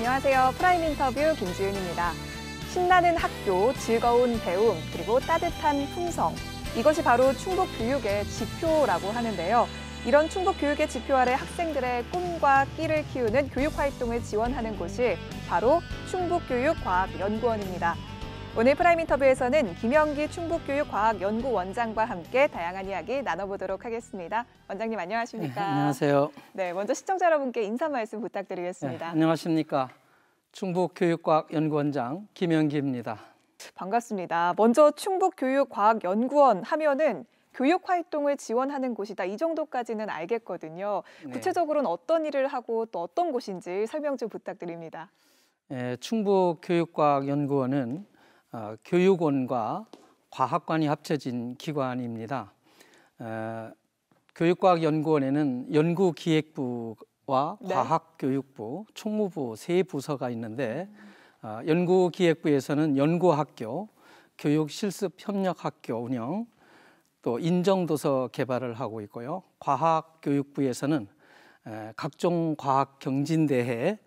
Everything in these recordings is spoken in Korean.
안녕하세요. 프라임 인터뷰 김지윤입니다. 신나는 학교, 즐거운 배움, 그리고 따뜻한 풍성. 이것이 바로 충북 교육의 지표라고 하는데요. 이런 충북 교육의 지표 아래 학생들의 꿈과 끼를 키우는 교육 활동을 지원하는 곳이 바로 충북교육과학연구원입니다. 오늘 프라임 인터뷰에서는 김영기 충북교육과학연구원장과 함께 다양한 이야기 나눠보도록 하겠습니다. 원장님 안녕하십니까? 네, 안녕하세요. 네, 먼저 시청자 여러분께 인사 말씀 부탁드리겠습니다. 네, 안녕하십니까? 충북교육과학연구원장 김영기입니다. 반갑습니다. 먼저 충북교육과학연구원 하면은 교육 활동을 지원하는 곳이다 이 정도까지는 알겠거든요. 네. 구체적으로는 어떤 일을 하고 또 어떤 곳인지 설명 좀 부탁드립니다. 예, 충북교육과학연구원은 어, 교육원과 과학관이 합쳐진 기관입니다. 어, 교육과학연구원에는 연구기획부와 네. 과학교육부, 총무부 세 부서가 있는데 어, 연구기획부에서는 연구학교, 교육실습협력학교 운영, 또 인정도서 개발을 하고 있고요. 과학교육부에서는 각종 과학경진대회,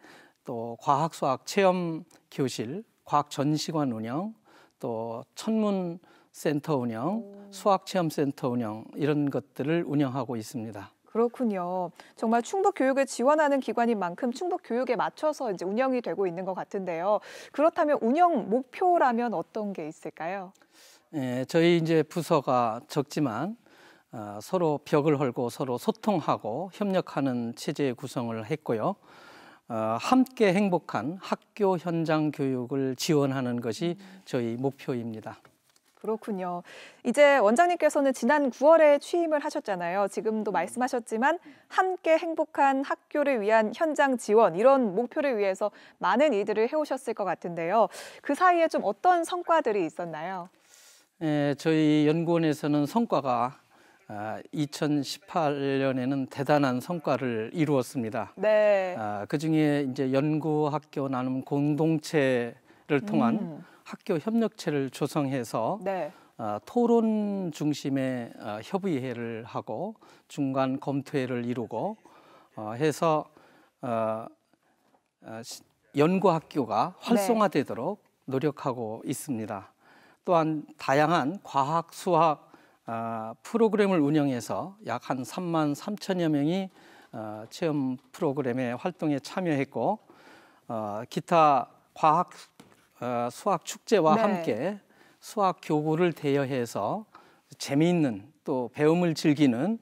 또 과학수학체험교실, 과학 전시관 운영, 또 천문 센터 운영, 수학 체험 센터 운영 이런 것들을 운영하고 있습니다. 그렇군요. 정말 충북 교육을 지원하는 기관인 만큼 충북 교육에 맞춰서 이제 운영이 되고 있는 것 같은데요. 그렇다면 운영 목표라면 어떤 게 있을까요? 예, 저희 이제 부서가 적지만 어, 서로 벽을 헐고 서로 소통하고 협력하는 체제 구성을 했고요. 어, 함께 행복한 학교 현장 교육을 지원하는 것이 저희 목표입니다. 그렇군요. 이제 원장님께서는 지난 9월에 취임을 하셨잖아요. 지금도 말씀하셨지만 함께 행복한 학교를 위한 현장 지원 이런 목표를 위해서 많은 일들을 해오셨을 것 같은데요. 그 사이에 좀 어떤 성과들이 있었나요? 예, 저희 연구원에서는 성과가 2018년에는 아, 대단한 성과를 이루었습니다. 네. 아, 그 중에 이제 연구학교 나눔 공동체를 음. 통한 음. 학교 협력체를 조성해서 네. 아, 토론 중심의 협의회를 하고 중간 검토회를 이루고 어, 해서 어, 어, 연구학교가 네. 활성화되도록 노력하고 있습니다. 또한 다양한 과학, 수학, 아, 프로그램을 운영해서 약 한 3만 3천여 명이 어, 체험 프로그램의 활동에 참여했고 어, 기타 과학 어, 수학 축제와 네. 함께 수학 교구를 대여해서 재미있는 또 배움을 즐기는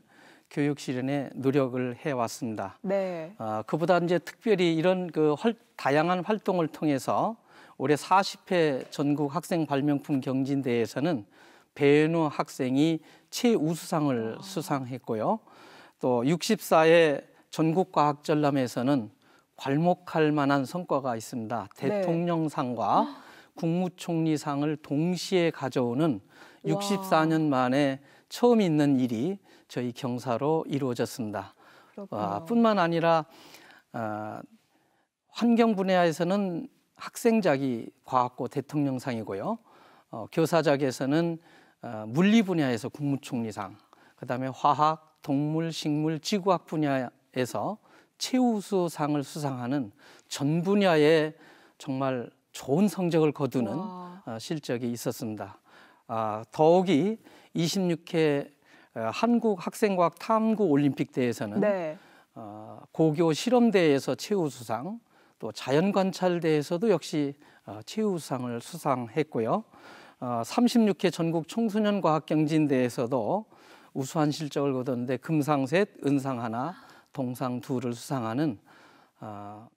교육 실현에 노력을 해왔습니다. 네. 어, 그보다 이제 특별히 이런 그 활, 다양한 활동을 통해서 올해 40회 전국 학생 발명품 경진대회에서는 배현우 학생이 최우수상을 아. 수상했고요. 또 64회 전국과학전람회에서는 괄목할 만한 성과가 있습니다. 네. 대통령상과 네. 국무총리상을 동시에 가져오는 64년 만에 처음 있는 일이 저희 경사로 이루어졌습니다. 아, 뿐만 아니라 아, 환경 분야에서는 학생작이 과학고 대통령상이고요. 어, 교사작에서는 어, 물리 분야에서 국무총리상, 그다음에 화학, 동물, 식물, 지구학 분야에서 최우수상을 수상하는 전 분야에 정말 좋은 성적을 거두는 와. 어, 실적이 있었습니다. 아, 더욱이 26회 어, 한국 학생과학 탐구 올림픽 대회에서는 네. 어, 고교 실험대회에서 최우수상, 또 자연관찰대회에서도 역시 어, 최우수상을 수상했고요. 36회 어, 전국 청소년 과학 경진대에서도 우수한 실적을 거뒀는데 금상 셋, 은상 하나, 동상 둘을 수상하는 어,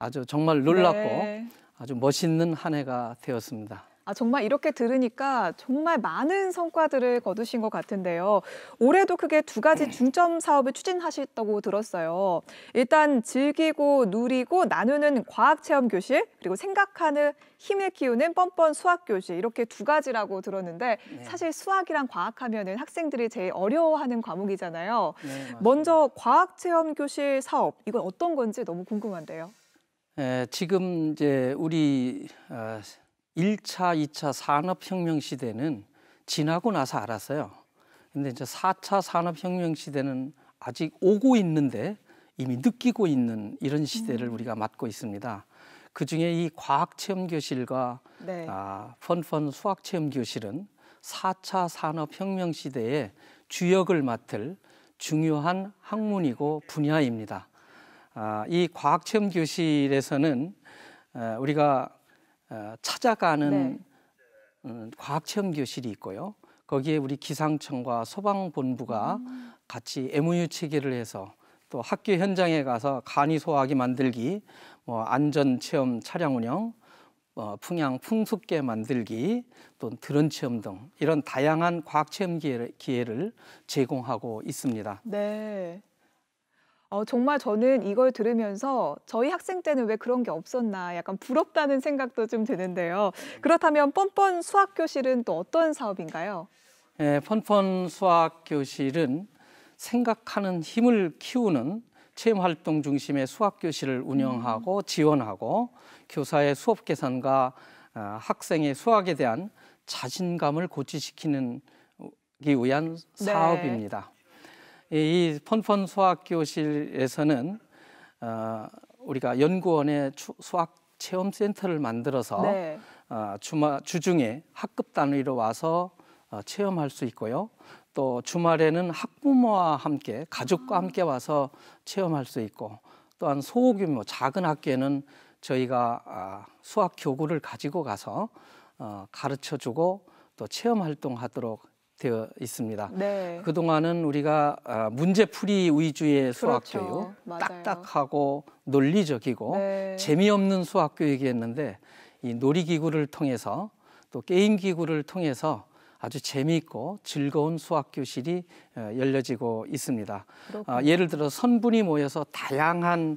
아주 정말 놀랍고 네. 아주 멋있는 한 해가 되었습니다. 아, 정말 이렇게 들으니까 정말 많은 성과들을 거두신 것 같은데요. 올해도 크게 두 가지 네. 중점 사업을 추진하셨다고 들었어요. 일단 즐기고 누리고 나누는 과학체험 교실 그리고 생각하는 힘을 키우는 뻔뻔 수학 교실 이렇게 두 가지라고 들었는데 네. 사실 수학이랑 과학 하면은 학생들이 제일 어려워하는 과목이잖아요. 네, 먼저 과학체험 교실 사업 이건 어떤 건지 너무 궁금한데요. 에, 네, 지금 이제 우리 어, 1차 2차 산업혁명 시대는 지나고 나서 알았어요. 근데 이제 4차 산업혁명 시대는 아직 오고 있는데 이미 느끼고 있는 이런 시대를 음. 우리가 맞고 있습니다. 그 중에 이 과학체험교실과 네. 아, 펀펀 수학체험교실은 4차 산업혁명 시대의 주역을 맡을 중요한 학문이고 분야입니다. 아, 이 과학체험교실에서는 아, 우리가 어, 찾아가는 네. 어, 과학체험교실이 있고요. 거기에 우리 기상청과 소방본부가 음. 같이 MOU 체계를 해서 또 학교 현장에 가서 간이 소화기 만들기, 뭐 안전 체험 차량 운영, 어, 풍향 풍습계 만들기, 또 드론 체험 등 이런 다양한 과학 체험 기회를, 기회를 제공하고 있습니다. 네. 어, 정말 저는 이걸 들으면서 저희 학생 때는 왜 그런 게 없었나 약간 부럽다는 생각도 좀 드는데요. 그렇다면 펀펀 수학교실은 또 어떤 사업인가요? 예, 펀펀 수학교실은 생각하는 힘을 키우는 체험활동 중심의 수학교실을 운영하고 음. 지원하고 교사의 수업 계산과 아, 학생의 수학에 대한 자신감을 고취시키는 기 위한 네. 사업입니다. 이 펀펀 수학교실에서는 어, 우리가 연구원의 추, 수학 체험 센터를 만들어서 네. 어, 주마, 주중에 학급 단위로 와서 어, 체험할 수 있고요. 또 주말에는 학부모와 함께 가족과 아. 함께 와서 체험할 수 있고 또한 소규모 작은 학교에는 저희가 아, 수학 교구를 가지고 가서 어, 가르쳐 주고 또 체험 활동하도록 되어 있습니다. 네. 그동안은 우리가 아, 문제풀이 위주의 그렇죠. 수학교육, 그렇죠. 딱딱하고 논리적이고 네. 재미없는 수학교육이었는데 이 놀이기구를 통해서 또 게임기구를 통해서 아주 재미있고 즐거운 수학교실이 어, 열려지고 있습니다. 아, 그렇군요. 예를 들어 선분이 모여서 다양한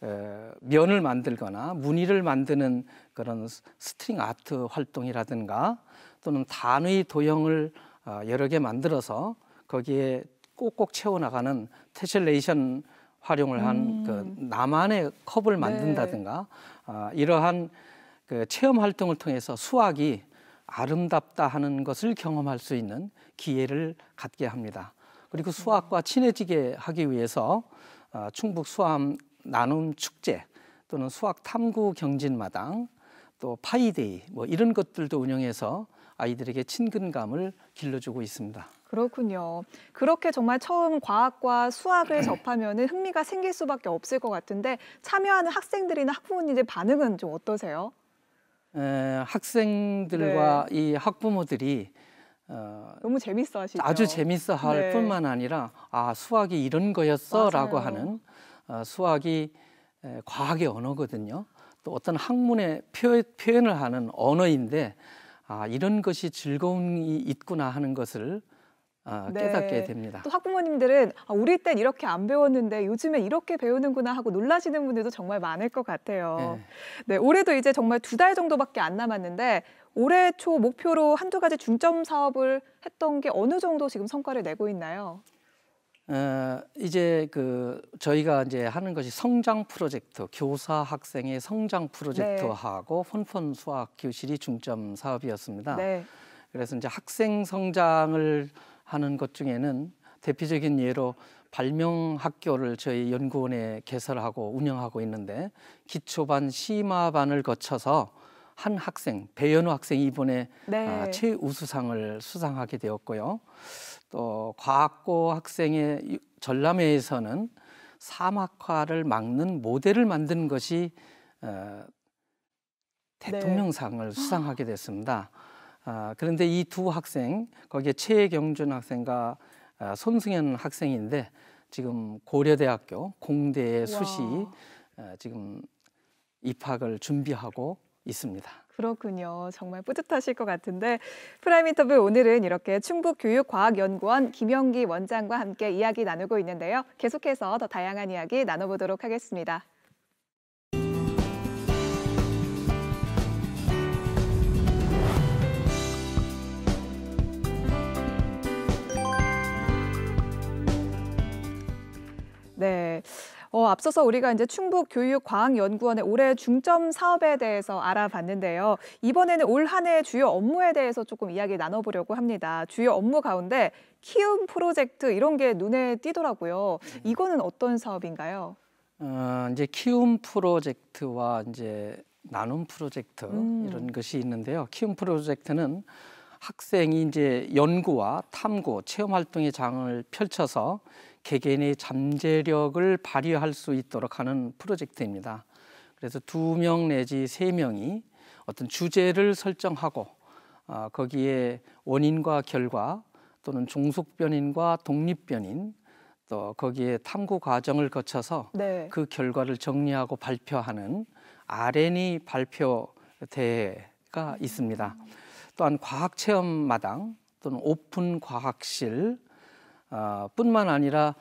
어, 면을 만들거나 무늬를 만드는 그런 스트링 아트 활동이라든가 또는 단위 도형을 아, 여러 개 만들어서 거기에 꼭꼭 채워나가는 테셀레이션 활용을 한그 음. 나만의 컵을 네. 만든다든가 네. 아, 이러한 그 체험 활동을 통해서 수학이 아름답다 하는 것을 경험할 수 있는 기회를 갖게 합니다. 그리고 수학과 친해지게 하기 위해서 아, 충북 수암 나눔 축제 또는 수학 탐구 경진마당 또 파이데이 뭐 이런 것들도 운영해서 아이들에게 친근감을 길러주고 있습니다. 그렇군요. 그렇게 정말 처음 과학과 수학을 접하면 흥미가 생길 수밖에 없을 것 같은데 참여하는 학생들이나 학부모님들 반응은 좀 어떠세요? 에, 학생들과 네. 이 학부모들이 어, 너무 재밌어 하시죠. 아주 재밌어 할 네. 뿐만 아니라 아 수학이 이런 거였어라고 하는 어, 수학이 에, 과학의 언어거든요. 또 어떤 학문의 표, 표현을 하는 언어인데 아, 이런 것이 즐거움이 있구나 하는 것을 아, 네. 깨닫게 됩니다. 또 학부모님들은 아, 우리 땐 이렇게 안 배웠는데 요즘에 이렇게 배우는구나 하고 놀라시는 분들도 정말 많을 것 같아요. 네, 네 올해도 이제 정말 두 달 정도밖에 안 남았는데 올해 초 목표로 한두 가지 중점 사업을 했던 게 어느 정도 지금 성과를 내고 있나요? 어, 이제 그 저희가 이제 하는 것이 성장 프로젝트, 교사 학생의 성장 프로젝트하고 네. 펀펀 수학 교실이 중점 사업이었습니다. 네. 그래서 이제 학생 성장을 하는 것 중에는 대표적인 예로 발명 학교를 저희 연구원에 개설하고 운영하고 있는데 기초반 심화반을 거쳐서 한 학생 배현우 학생이 이번에 네. 아, 최우수상을 수상하게 되었고요. 또 과학고 학생의 전람회에서는 사막화를 막는 모델을 만든 것이 어, 네. 대통령상을 네. 수상하게 됐습니다. 아, 그런데 이 두 학생 거기에 최경준 학생과 아, 손승현 학생인데 지금 고려대학교 공대 수시 아, 지금 입학을 준비하고 있습니다. 그렇군요. 정말 뿌듯하실 것 같은데 프라임 인터뷰 오늘은 이렇게 충북교육과학연구원 김영기 원장과 함께 이야기 나누고 있는데요. 계속해서 더 다양한 이야기 나눠보도록 하겠습니다. 앞서서 우리가 이제 충북 교육과학연구원의 올해 중점 사업에 대해서 알아봤는데요. 이번에는 올 한해 주요 업무에 대해서 조금 이야기 나눠보려고 합니다. 주요 업무 가운데 키움 프로젝트 이런 게 눈에 띄더라고요. 네. 이거는 어떤 사업인가요? 어, 이제 키움 프로젝트와 이제 나눔 프로젝트 음. 이런 것이 있는데요. 키움 프로젝트는 학생이 이제 연구와 탐구, 체험 활동의 장을 펼쳐서 개개인의 잠재력을 발휘할 수 있도록 하는 프로젝트입니다. 그래서 두 명 내지 세 명이 어떤 주제를 설정하고 어, 거기에 원인과 결과 또는 종속변인과 독립변인 또 거기에 탐구 과정을 거쳐서 네. 그 결과를 정리하고 발표하는 R&E 발표 대회가 있습니다. 또한 과학 체험 마당 또는 오픈 과학실 아, 뿐만 아니라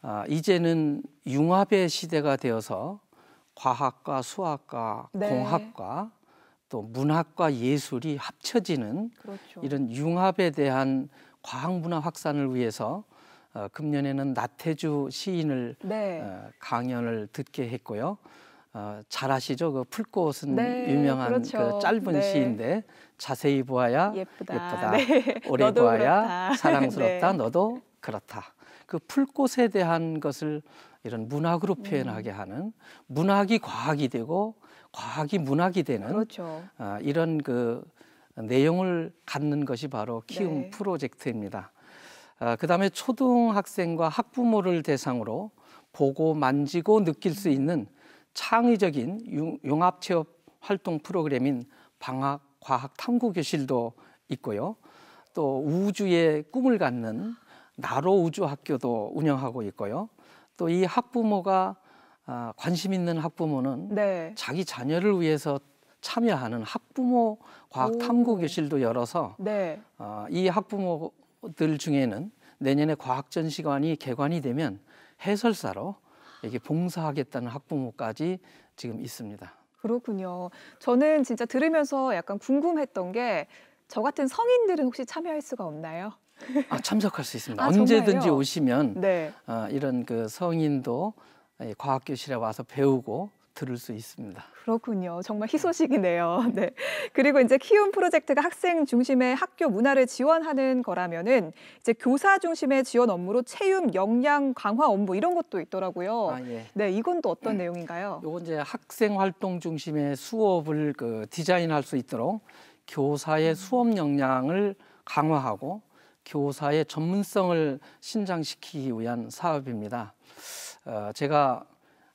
아, 이제는 융합의 시대가 되어서 과학과 수학과 네. 공학과 또 문학과 예술이 합쳐지는 그렇죠. 이런 융합에 대한 과학 문화 확산을 위해서 어, 금년에는 나태주 시인을 네. 어, 강연을 듣게 했고요. 어, 잘 아시죠? 그 풀꽃은 네, 유명한 그렇죠. 그 짧은 네. 시인데 자세히 보아야 예쁘다, 예쁘다. 네. 오래 보아야 그렇다. 사랑스럽다, 네. 너도 그렇다. 그 풀꽃에 대한 것을 이런 문학으로 음. 표현하게 하는 문학이 과학이 되고 과학이 문학이 되는 그렇죠. 아, 이런 그 내용을 갖는 것이 바로 네. 키움 네. 프로젝트입니다. 아, 그 다음에 초등학생과 학부모를 대상으로 보고 만지고 느낄 수 음. 있는 창의적인 융합 체험 활동 프로그램인 방학 과학 탐구 교실도 있고요. 또 우주의 꿈을 갖는 나로 우주 학교도 운영하고 있고요. 또 이 학부모가 아, 관심 있는 학부모는 네. 자기 자녀를 위해서 참여하는 학부모 과학 탐구 교실도 열어서 네. 어, 이 학부모들 중에는 내년에 과학 전시관이 개관이 되면 해설사로 이게 봉사하겠다는 학부모까지 지금 있습니다. 그렇군요. 저는 진짜 들으면서 약간 궁금했던 게 저 같은 성인들은 혹시 참여할 수가 없나요? 아, 참석할 수 있습니다. 아, 언제든지 정말요? 오시면 네. 어, 이런 그 성인도 과학 교실에 와서 배우고 들을 수 있습니다. 그렇군요. 정말 희소식이네요. 네. 그리고 이제 키움 프로젝트가 학생 중심의 학교 문화를 지원하는 거라면은 이제 교사 중심의 지원 업무로 체육 역량 강화 업무 이런 것도 있더라고요. 아, 예. 네, 이건 또 어떤 음, 내용인가요? 이건 이제 학생 활동 중심의 수업을 그 디자인할 수 있도록 교사의 수업 역량을 강화하고 교사의 전문성을 신장시키기 위한 사업입니다. 어, 제가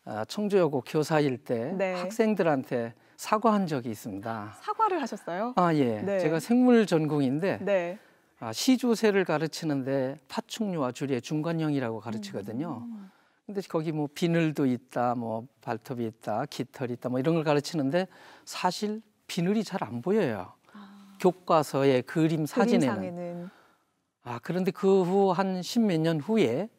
어, 청주여고 교사일 때 네. 학생들한테 사과한 적이 있습니다. 사과를 하셨어요? 아 예. 네. 제가 생물 전공인데 네. 아, 시조새를 가르치는데 파충류와 주리의 중간형이라고 가르치거든요. 음. 근데 거기 뭐 비늘도 있다, 뭐 발톱이 있다, 깃털이 있다, 뭐 이런 걸 가르치는데 사실 비늘이 잘 안 보여요. 아. 교과서의 그림 사진에는. 그림상에는. 아, 그런데 그 후 한 십몇 년 후에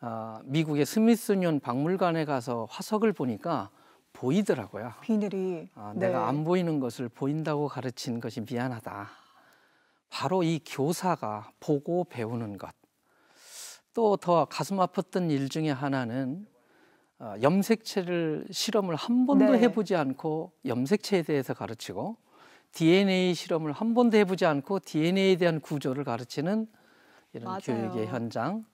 어, 미국의 스미스니언 박물관에 가서 화석을 보니까 보이더라고요. 비늘이. 아, 네. 내가 안 보이는 것을 보인다고 가르친 것이 미안하다. 바로 이 교사가 보고 배우는 것. 또 더 가슴 아팠던 일 중에 하나는 아, 염색체를 실험을 한 번도 네. 해보지 않고 염색체에 대해서 가르치고 DNA 실험을 한 번도 해보지 않고 DNA에 대한 구조를 가르치는 이런 맞아요. 교육의 현장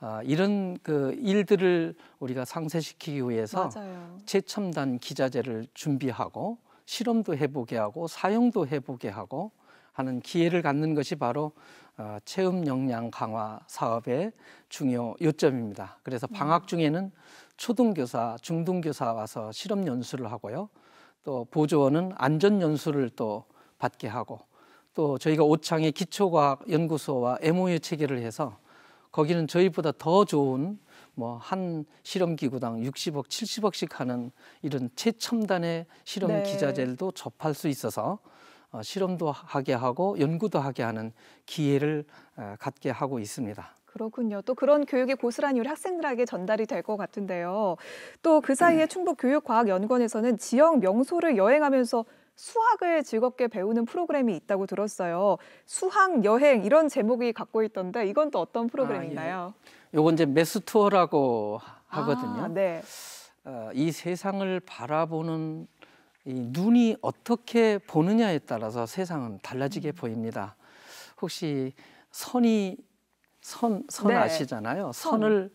아, 이런 그 일들을 우리가 상쇄시키기 위해서 맞아요. 최첨단 기자재를 준비하고 실험도 해보게 하고 사용도 해보게 하고 하는 기회를 갖는 것이 바로 어, 체험 역량 강화 사업의 중요 요점입니다. 그래서 음. 방학 중에는 초등교사, 중등교사 와서 실험 연수를 하고요. 또 보조원은 안전 연수를 또 받게 하고 또 저희가 오창의 기초과학 연구소와 MOU 체결을 해서 거기는 저희보다 더 좋은 뭐 한 실험 기구당 60억, 70억씩 하는 이런 최첨단의 실험 네. 기자재도 접할 수 있어서 어, 실험도 하게 하고 연구도 하게 하는 기회를 어, 갖게 하고 있습니다. 그렇군요. 또 그런 교육이 고스란히 우리 학생들에게 전달이 될 것 같은데요. 또 그 사이에 네. 충북교육과학연구원에서는 지역 명소를 여행하면서 수학을 즐겁게 배우는 프로그램이 있다고 들었어요. 수학 여행 이런 제목이 갖고 있던데 이건 또 어떤 프로그램인가요? 아, 예. 이제 메스 투어라고 아, 하거든요. 아, 네. 어, 이 세상을 바라보는 이 눈이 어떻게 보느냐에 따라서 세상은 달라지게 음. 보입니다. 혹시 선이 선, 선 네. 아시잖아요. 선을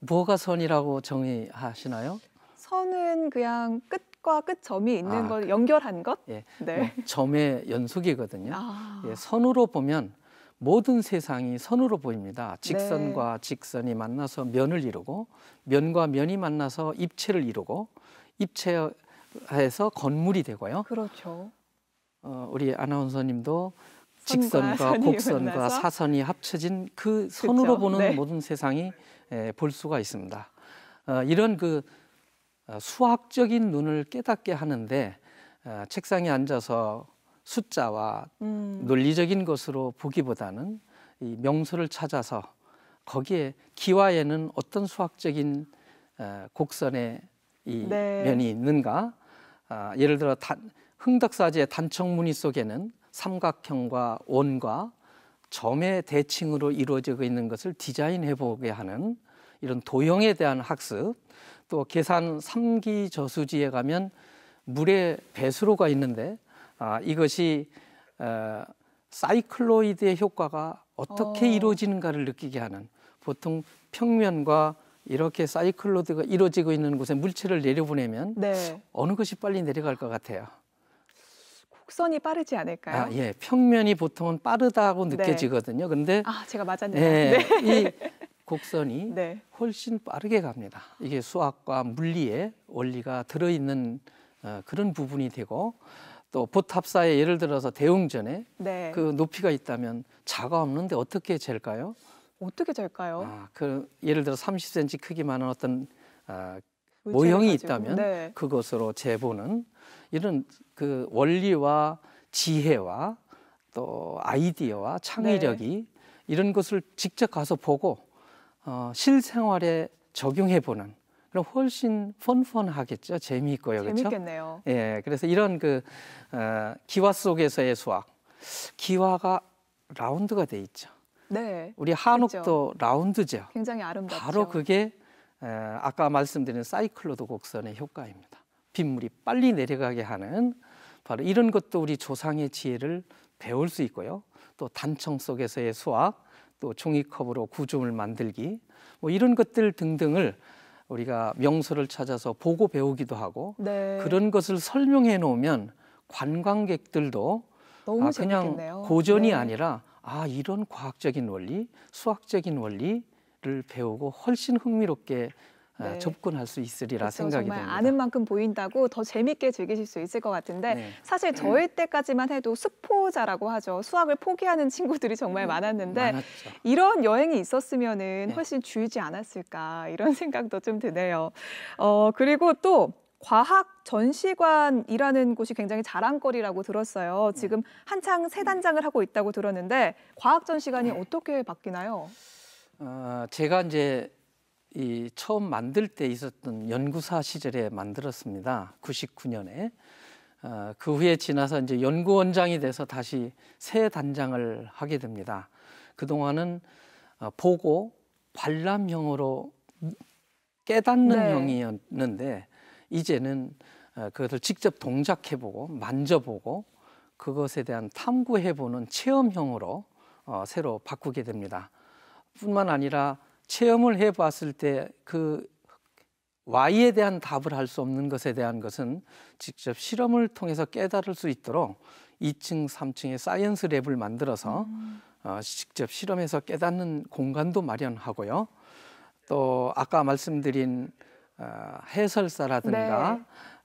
뭐가 선이라고 정의하시나요? 선은 그냥 끝 끝과 끝점이 있는 아, 걸 그, 연결한 것? 예, 네. 뭐, 점의 연속이거든요. 아. 예, 선으로 보면 모든 세상이 선으로 보입니다. 네. 직선과 직선이 만나서 면을 이루고 면과 면이 만나서 입체를 이루고 입체에서 건물이 되고요. 그렇죠. 어, 우리 아나운서님도 직선과 곡선과 만나서? 사선이 합쳐진 그 선으로 그렇죠. 보는 네. 모든 세상이 예, 볼 수가 있습니다. 어, 이런 그 어, 수학적인 눈을 깨닫게 하는데 어, 책상에 앉아서 숫자와 음. 논리적인 것으로 보기보다는 이 명소를 찾아서 거기에 기와에는 어떤 수학적인 어, 곡선의 이 네. 면이 있는가? 아, 예를 들어 단, 흥덕사지의 단청 무늬 속에는 삼각형과 원과 점의 대칭으로 이루어지고 있는 것을 디자인해 보게 하는 이런 도형에 대한 학습 또 계산 3기 저수지에 가면 물의 배수로가 있는데 아, 이것이 어, 사이클로이드의 효과가 어떻게 어. 이루어지는가를 느끼게 하는 보통 평면과 이렇게 사이클로드가 이루어지고 있는 곳에 물체를 내려보내면 네. 어느 것이 빨리 내려갈 것 같아요? 곡선이 빠르지 않을까요? 아, 예. 평면이 보통은 빠르다고 네. 느껴지거든요. 근데 아, 제가 맞았네요. 예, 네. 이 곡선이 네. 훨씬 빠르게 갑니다. 이게 수학과 물리의 원리가 들어있는 어, 그런 부분이 되고 또 보탑사에 예를 들어서 대웅전에 네. 그 높이가 있다면 자가 없는데 어떻게 잴까요? 어떻게 잴까요? 아, 그 예를 들어 30cm 크기만한 어떤 아, 모형이 있다면 네. 그것으로 재보는 이런 그 원리와 지혜와 또 아이디어와 창의력이 네. 이런 것을 직접 가서 보고 어, 실생활에 적용해 보는 그럼 훨씬 펀펀하겠죠. 재미있고요. 그렇 재밌겠네요. 예. 그래서 이런 그 어, 기와 속에서의 수학. 기와가 라운드가 돼 있죠. 네. 우리 그렇죠. 한옥도 그렇죠. 라운드죠. 굉장히 아름답죠. 바로 그게 에, 아까 말씀드린 사이클로드 곡선의 효과입니다. 빗물이 빨리 내려가게 하는 바로 이런 것도 우리 조상의 지혜를 배울 수 있고요. 또 단청 속에서의 수학, 또 종이컵으로 구조물 만들기 뭐 이런 것들 등등을 우리가 명소를 찾아서 보고 배우기도 하고 네. 그런 것을 설명해 놓으면 관광객들도 아, 그냥 고전이 네. 아니라 아 이런 과학적인 원리, 수학적인 원리를 배우고 훨씬 흥미롭게 아, 네. 접근할 수 있으리라 그렇죠, 생각이 정말 됩니다. 아는 만큼 보인다고 더 재밌게 즐기실 수 있을 것 같은데 네. 사실 저희 때까지만 해도 수포자라고 하죠. 수학을 포기하는 친구들이 정말 많았는데 많았죠. 이런 여행이 있었으면 네. 훨씬 줄지 않았을까 이런 생각도 좀 드네요. 어 그리고 또 과학 전시관이라는 곳이 굉장히 자랑거리라고 들었어요. 네. 지금 한창 새 단장을 하고 있다고 들었는데 과학 전시관이 네. 어떻게 바뀌나요? 어, 제가 이제 이 처음 만들 때 있었던 연구사 시절에 만들었습니다. 99년에. 어, 그 후에 지나서 이제 연구원장이 돼서 다시 새 단장을 하게 됩니다. 그동안은 어, 보고 관람형으로 깨닫는 네. 형이었는데 이제는 어, 그것을 직접 동작해보고 만져보고 그것에 대한 탐구해보는 체험형으로 어, 새로 바꾸게 됩니다. 뿐만 아니라 체험을 해봤을 때그 Y에 대한 답을 할 수 없는 것에 대한 것은 직접 실험을 통해서 깨달을 수 있도록 2층, 3층의 사이언스 랩을 만들어서 음. 어, 직접 실험해서 깨닫는 공간도 마련하고요. 또 아까 말씀드린 어, 해설사라든가 네.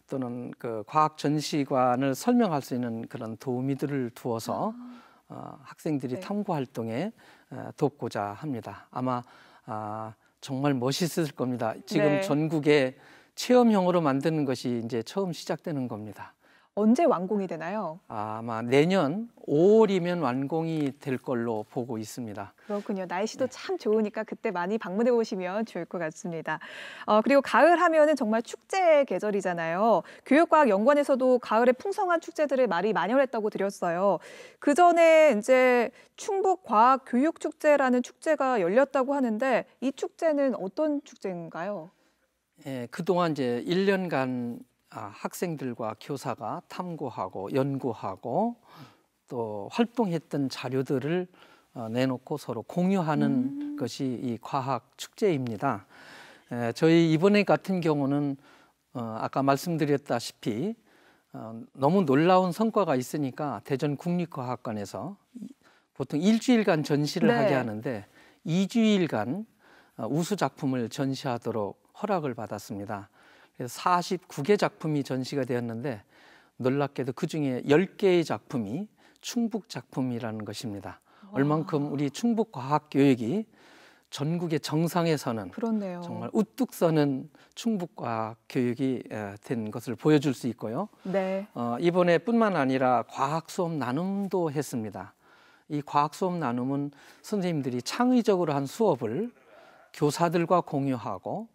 또는 그 과학 전시관을 설명할 수 있는 그런 도우미들을 두어서 아. 어, 학생들이 네. 탐구 활동에 어, 돕고자 합니다. 아마 아, 정말 멋있을 겁니다. 지금 네. 전국에 체험형으로 만드는 것이 이제 처음 시작되는 겁니다. 언제 완공이 되나요? 아마 내년 5월이면 완공이 될 걸로 보고 있습니다. 그렇군요. 날씨도 네. 참 좋으니까 그때 많이 방문해 보시면 좋을 것 같습니다. 어, 그리고 가을 하면은 정말 축제 계절이잖아요. 교육과학 연관에서도 가을에 풍성한 축제들을 말이 만연했다고 드렸어요. 그 전에 이제 충북 과학 교육 축제라는 축제가 열렸다고 하는데 이 축제는 어떤 축제인가요? 예, 그동안 이제 1년간 아, 학생들과 교사가 탐구하고 연구하고 또 활동했던 자료들을 어, 내놓고 서로 공유하는 음. 것이 이 과학 축제입니다. 저희 이번에 같은 경우는 어, 아까 말씀드렸다시피 어, 너무 놀라운 성과가 있으니까 대전 국립과학관에서 보통 일주일간 전시를 네. 하게 하는데 이주일간 우수 작품을 전시하도록 허락을 받았습니다. 49개 작품이 전시가 되었는데 놀랍게도 그 중에 10개의 작품이 충북 작품이라는 것입니다. 와. 얼만큼 우리 충북 과학 교육이 전국의 정상에서는 그렇네요. 정말 우뚝 서는 충북과 학 교육이 된 것을 보여줄 수 있고요. 네. 어, 이번에 뿐만 아니라 과학 수업 나눔도 했습니다. 이 과학 수업 나눔은 선생님들이 창의적으로 한 수업을 교사들과 공유하고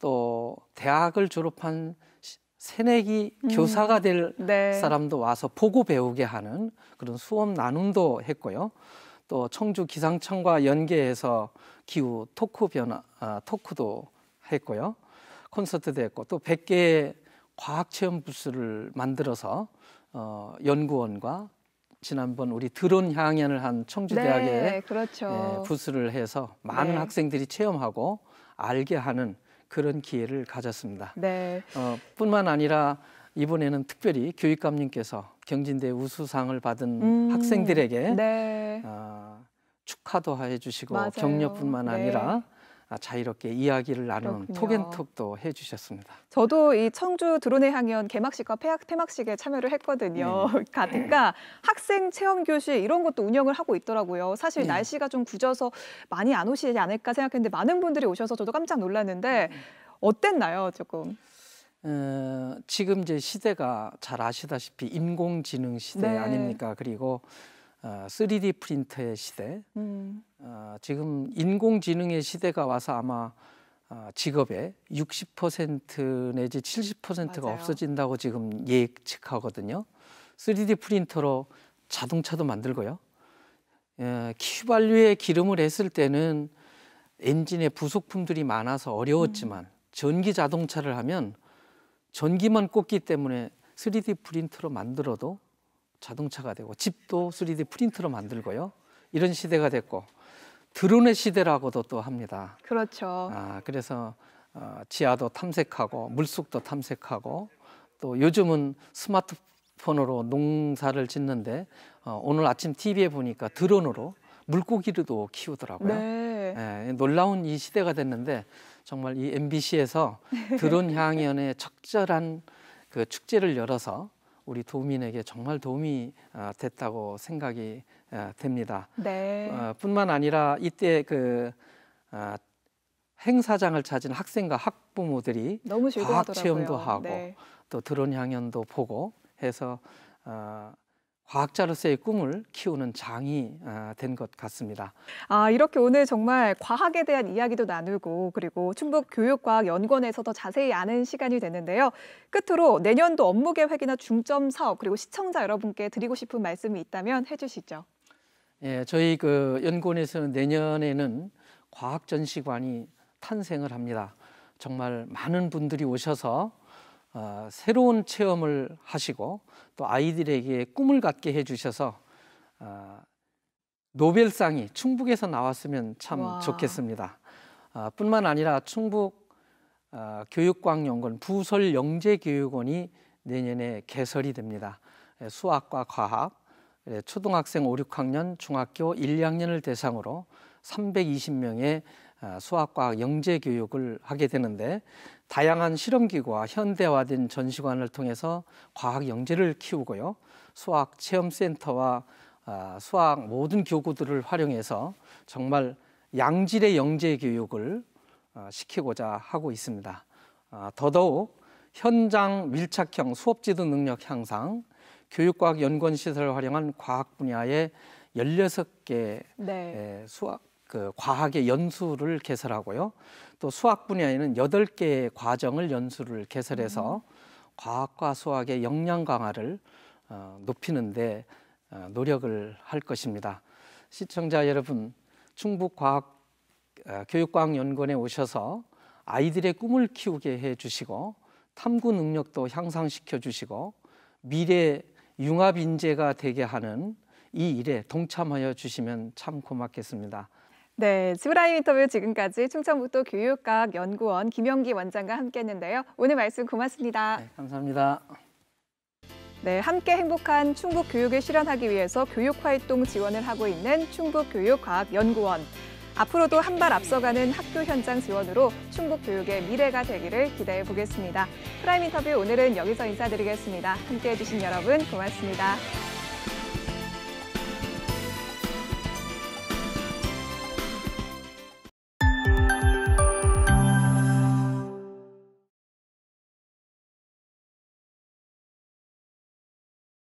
또 대학을 졸업한 새내기 음. 교사가 될 네. 사람도 와서 보고 배우게 하는 그런 수업 나눔도 했고요. 또 청주 기상청과 연계해서 기후 토크 변화 아, 토크도 했고요. 콘서트도 했고 또 100개의 과학 체험 부스를 만들어서 어, 연구원과 지난번 우리 드론 향연을 한 청주대학에 네, 그렇죠. 예, 부스를 해서 많은 네. 학생들이 체험하고 알게 하는 그런 기회를 가졌습니다. 네. 어, 뿐만 아니라 이번에는 특별히 교육감님께서 경진대 우수상을 받은 음, 학생들에게 네. 어, 축하도 해주시고 맞아요. 격려뿐만 네. 아니라 아, 자유롭게 이야기를 나누는 토렇군톡도 해주셨습니다. 저도 이 청주 드론의 향연 개막식과 폐학, 폐막식에 참여를 했거든요. 네. 가니까 학생 체험 교실 이런 것도 운영을 하고 있더라고요. 사실 네. 날씨가 좀 굳어서 많이 안 오시지 않을까 생각했는데 많은 분들이 오셔서 저도 깜짝 놀랐는데 네. 어땠나요, 조금? 어, 지금 제 시대가 잘 아시다시피 인공지능 시대 네. 아닙니까? 그리고 어, 3D 프린터의 시대, 음. 어, 지금 인공지능의 시대가 와서 아마 어, 직업의 60% 내지 70%가 맞아요. 없어진다고 지금 예측하거든요. 3D 프린터로 자동차도 만들고요. 에, 예, 발류에 기름을 했을 때는 엔진의 부속품들이 많아서 어려웠지만 음. 전기 자동차를 하면 전기만 꽂기 때문에 3D 프린터로 만들어도 자동차가 되고 집도 3D 프린트로 만들고요. 이런 시대가 됐고 드론의 시대라고도 또 합니다. 그렇죠. 아, 그래서 어, 지하도 탐색하고 물속도 탐색하고 또 요즘은 스마트폰으로 농사를 짓는데 어, 오늘 아침 TV에 보니까 드론으로 물고기를도 키우더라고요. 네. 예, 놀라운 이 시대가 됐는데 정말 이 MBC에서 드론 향연의 적절한 그 축제를 열어서 우리 도민에게 정말 도움이 아, 됐다고 생각이 아, 됩니다. 네. 어, 뿐만 아니라 이때 그 아, 행사장을 찾은 학생과 학부모들이 과학 체험도 하고 네. 또 드론 향연도 보고 해서 어, 과학자로서의 꿈을 키우는 장이 아, 된것 같습니다. 아, 이렇게 오늘 정말 과학에 대한 이야기도 나누고 그리고 충북교육과학연구원에서 더 자세히 아는 시간이 되는데요. 끝으로 내년도 업무 계획이나 중점 사업 그리고 시청자 여러분께 드리고 싶은 말씀이 있다면 해주시죠. 예, 저희 그연구원에서 내년에는 과학 전시관이 탄생을 합니다. 정말 많은 분들이 오셔서 어, 새로운 체험을 하시고 또 아이들에게 꿈을 갖게 해주셔서 어, 노벨상이 충북에서 나왔으면 참 와. 좋겠습니다. 어, 뿐만 아니라 충북 어, 교육광학연구원 부설 영재교육원이 내년에 개설이 됩니다. 예, 수학과 과학, 예, 초등학생 5, 6학년, 중학교 1, 2학년을 대상으로 320명의 아, 수학과 영재 교육을 하게 되는데 다양한 실험기구와 현대화된 전시관을 통해서 과학 영재를 키우고요. 수학 체험센터와 아, 수학 모든 교구들을 활용해서 정말 양질의 영재 교육을 어, 시키고자 하고 있습니다. 아, 더더욱 현장 밀착형 수업지도 능력 향상, 교육과학 연구원 시설을 활용한 과학 분야의 16개 네. 수학 그 과학의 연수를 개설하고요. 또 수학 분야에는 여덟 개의 과정을 연수를 개설해서 음. 과학과 수학의 역량 강화를 어, 높이는데 어, 노력을 할 것입니다. 시청자 여러분, 충북과학 어, 교육과학연구원에 오셔서 아이들의 꿈을 키우게 해 주시고 탐구 능력도 향상시켜 주시고 미래 융합 인재가 되게 하는 이 일에 동참하여 주시면 참 고맙겠습니다. 네, 스브라이 인터뷰 지금까지 충청북도 교육과학 연구원 김영기 원장과 함께했는데요. 오늘 말씀 고맙습니다. 네, 감사합니다. 네, 함께 행복한 충북 교육을 실현하기 위해서 교육 활동 지원을 하고 있는 충북교육과학연구원. 앞으로도 한 발 앞서가는 학교 현장 지원으로 충북 교육의 미래가 되기를 기대해 보겠습니다. 프라임 인터뷰 오늘은 여기서 인사드리겠습니다. 함께 해주신 여러분 고맙습니다.